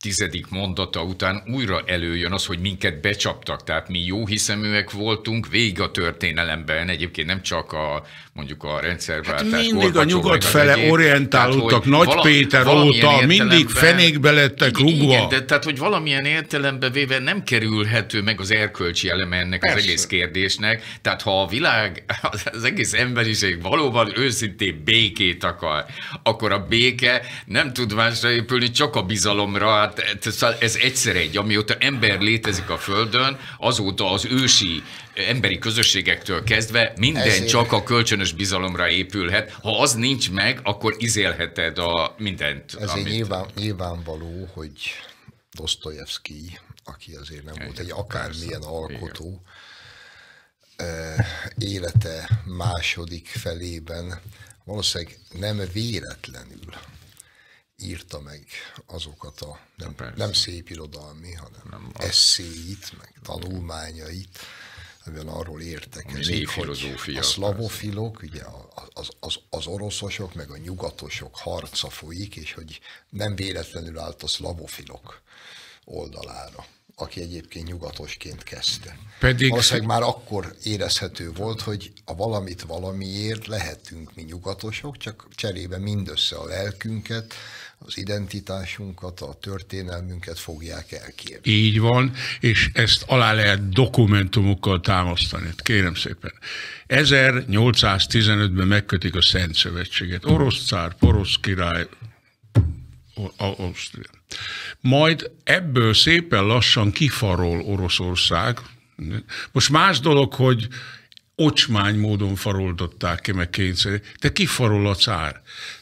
tizedik mondata után újra előjön az, hogy minket becsaptak, tehát mi jó hiszeműek voltunk végig a történelemben, egyébként nem csak a mondjuk a rendszerváltás. Hát mindig a nyugat fele egyéb, orientálódtak, tehát, Nagy valami, Péter óta, mindig fenékbe lettek rúgva. Igen, de, tehát, hogy valamilyen értelemben véve nem kerülhető meg az erkölcsi eleme ennek Persze. az egész kérdésnek. Tehát, ha a világ, az egész emberiség valóban őszintén békét akar, akkor a béke nem tud másra épülni, csak a bizalomra. Hát, ez egyszer egy, amióta ember létezik a Földön, azóta az ősi emberi közösségektől kezdve minden Ezért. csak a kölcsönös bizalomra épülhet. Ha az nincs meg, akkor izélheted a mindent. Ez amit... nyilván, nyilvánvaló, hogy Dostoyevsky, aki azért nem Egyet, volt egy akármilyen persze. alkotó, eh, élete második felében valószínűleg nem véletlenül írta meg azokat a nem, nem szép irodalmi, hanem nem eszéit, meg tanulmányait, amivel arról értekezik, hogy a szlavofilok, ugye az, az, az oroszosok, meg a nyugatosok harca folyik, és hogy nem véletlenül állt a szlavofilok oldalára aki egyébként nyugatosként kezdte. Pedig... Valószínűleg már akkor érezhető volt, hogy a valamit valamiért lehetünk mi nyugatosok, csak cserébe mindössze a lelkünket, az identitásunkat, a történelmünket fogják elkérni. Így van, és ezt alá lehet dokumentumokkal támasztani. Kérem szépen. 1815-ben megkötik a Szent Szövetséget. Orosz cár, porosz király, Ausztria. Majd ebből szépen lassan kifarol Oroszország. Most más dolog, hogy ocsmány módon faroldották ki, meg kényszerű, de kifarol a cár.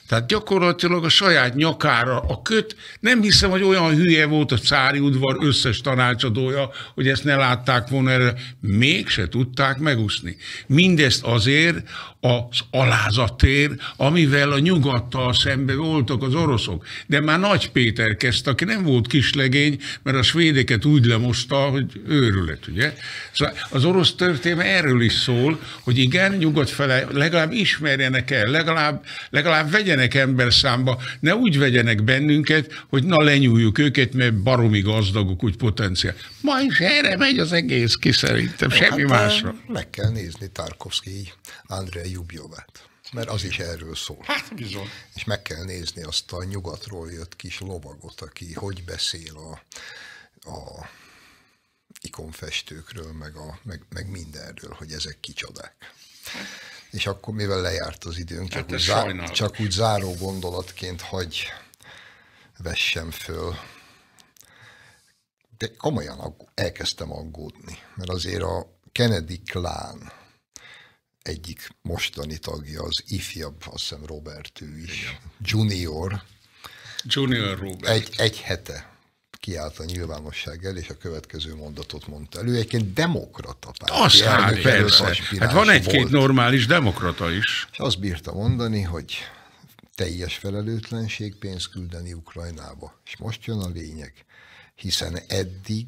Tehát gyakorlatilag a saját nyakára a köt. Nem hiszem, hogy olyan hülye volt a cári udvar összes tanácsadója, hogy ezt ne látták volna erre. Mégse tudták megúszni. Mindezt azért az alázatér, amivel a nyugattal szembe voltak az oroszok. De már Nagy Péter kezdte, aki nem volt kislegény, mert a svédeket úgy lemosta, hogy őrület, ugye? Szóval az orosz történet erről is szól, hogy igen, nyugat fele legalább ismerjenek el, legalább, legalább vegyenek legyenek számba ne úgy vegyenek bennünket, hogy na lenyúljuk őket, mert baromi gazdagok úgy potenciál. Ma is erre megy az egész ki szerintem, Jó, hát, semmi hát, másra. Meg kell nézni Tarkovsky Andrea Jubjovát mert az is erről szól. Hát bizony. És meg kell nézni azt a nyugatról jött kis lovagot, aki hogy beszél a, a ikonfestőkről, meg, a, meg, meg mindenről, hogy ezek kicsodák. Hát, és akkor mivel lejárt az időnk, csak, hát úgy, zá- csak úgy záró gondolatként hagy vessem föl. De komolyan agg- elkezdtem aggódni, mert azért a Kennedy klán egyik mostani tagja, az ifjabb, azt hiszem Robert ő is, Igen. junior. Junior Robert. Egy, egy hete kiállt a nyilvánosság el, és a következő mondatot mondta elő. Egyébként demokrata párti. Az hát, Hát van egy-két normális demokrata is. És azt bírta mondani, hogy teljes felelőtlenség pénzt küldeni Ukrajnába. És most jön a lényeg, hiszen eddig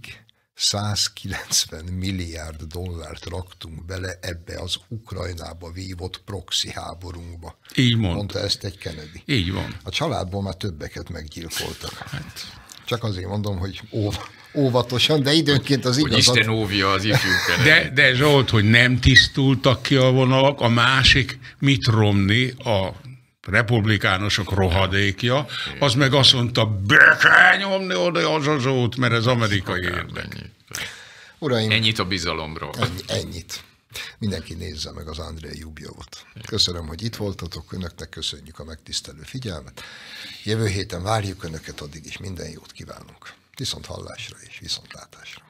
190 milliárd dollárt raktunk bele ebbe az Ukrajnába vívott proxy háborunkba. Így mond. Mondta ezt egy Kennedy. Így van. A családból már többeket meggyilkoltak. Hát. Csak azért mondom, hogy óv, óvatosan, de időnként az igazat... Hogy Isten óvja az ifjúk de, de Zsolt, hogy nem tisztultak ki a vonalak, a másik mit romni a republikánusok rohadékja, az meg azt mondta, be kell nyomni oda az azót, mert ez amerikai érdek. Uraim, ennyit a bizalomról. Ennyit. Mindenki nézze meg az André Jubjovot. Köszönöm, hogy itt voltatok, önöknek köszönjük a megtisztelő figyelmet. Jövő héten várjuk önöket, addig is minden jót kívánunk. Viszont hallásra és viszontlátásra.